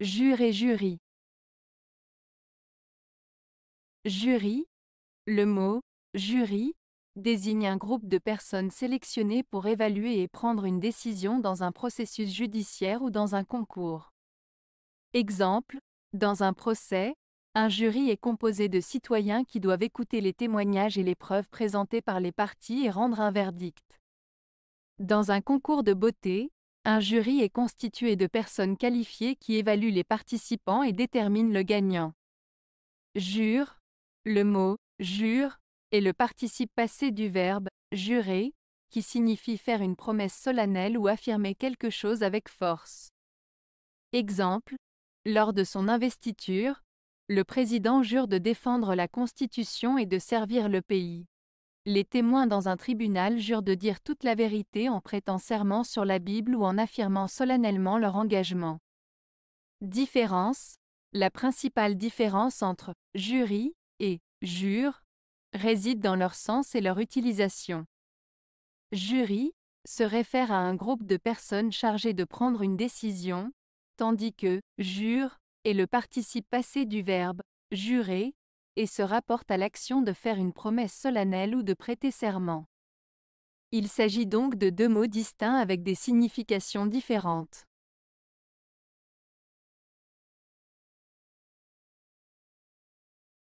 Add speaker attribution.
Speaker 1: Jure et jury.
Speaker 2: Jury. Le mot jury désigne un groupe de personnes sélectionnées pour évaluer et prendre une décision dans un processus judiciaire ou dans un concours. Exemple, dans un procès, un jury est composé de citoyens qui doivent écouter les témoignages et les preuves présentées par les parties et rendre un verdict. Dans un concours de beauté, un jury est constitué de personnes qualifiées qui évaluent les participants et déterminent le gagnant. Jure. Le mot jure est le participe passé du verbe jurer, qui signifie faire une promesse solennelle ou affirmer quelque chose avec force. Exemple. Lors de son investiture, le président jure de défendre la Constitution et de servir le pays. Les témoins dans un tribunal jurent de dire toute la vérité en prêtant serment sur la Bible ou en affirmant solennellement leur engagement. Différence La principale différence entre jury et jure réside dans leur sens et leur utilisation. Jury se réfère à un groupe de personnes chargées de prendre une décision, tandis que jure est le participe passé du verbe jurer et se rapporte à l'action de faire une promesse solennelle ou de prêter serment. Il s'agit donc de deux mots distincts avec des significations différentes.